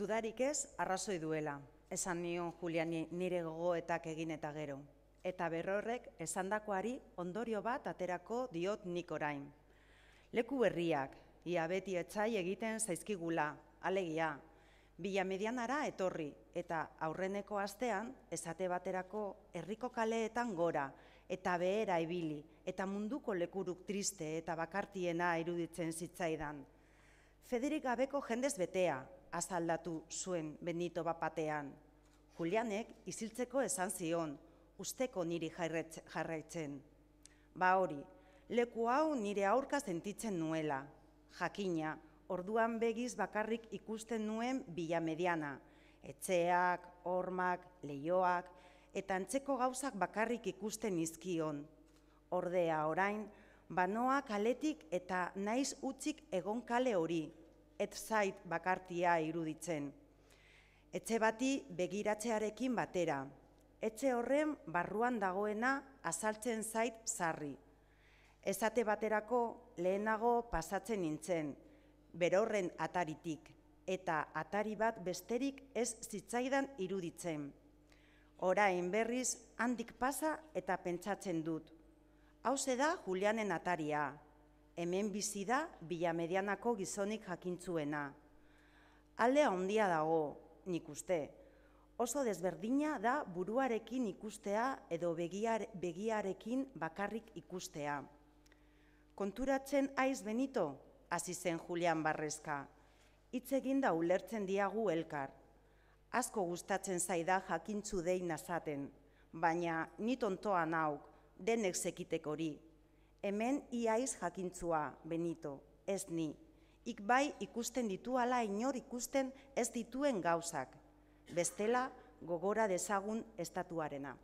Dudarik ez, arrazoi duela, esan nion Juliani nire gogoetak egin eta gero. Eta berrorrek esandakoari ondorio bat aterako diot nik orain. Leku berriak, ia beti etxai egiten zaizkigula, alegia. Bila medianara etorri eta aurreneko astean esate baterako herriko kaleetan gora eta behera ibili eta munduko lekuruk triste eta bakartiena iruditzen zitzaidan. Federik gabeko jendez betea, azaldatu zuen benito bat Julianek iziltzeko esan zion, usteko niri jarraitzen. Ba hori, leku hau nire aurka sentitzen nuela. Jakina, orduan begiz bakarrik ikusten nuen bila mediana. Etxeak, hormak, leioak, eta antzeko gauzak bakarrik ikusten izkion. Ordea orain, banoak kaletik eta naiz utzik egon kale hori, ez zait bakartia iruditzen. Etxe bati begiratzearekin batera. Etxe horren barruan dagoena azaltzen zait sarri. Ezate baterako lehenago pasatzen nintzen, berorren ataritik, eta atari bat besterik ez zitzaidan iruditzen. Orain berriz handik pasa eta pentsatzen dut. Hauze da Julianen ataria, hemen bizi da bilamedianako medianako gizonik jakintzuena. Alde ondia dago, nik uste. Oso desberdina da buruarekin ikustea edo begiar, begiarekin bakarrik ikustea. Konturatzen aiz benito, hasi zen Julian Barreska. hitz egin da ulertzen diagu elkar. Asko gustatzen zaida jakintzu dei nazaten, baina ni tontoa nauk, denek sekitek hori, hemen iaiz jakintzua benito, ez ni. Ik bai ikusten ditu ala inor ikusten ez dituen gauzak, bestela gogora dezagun estatuarena.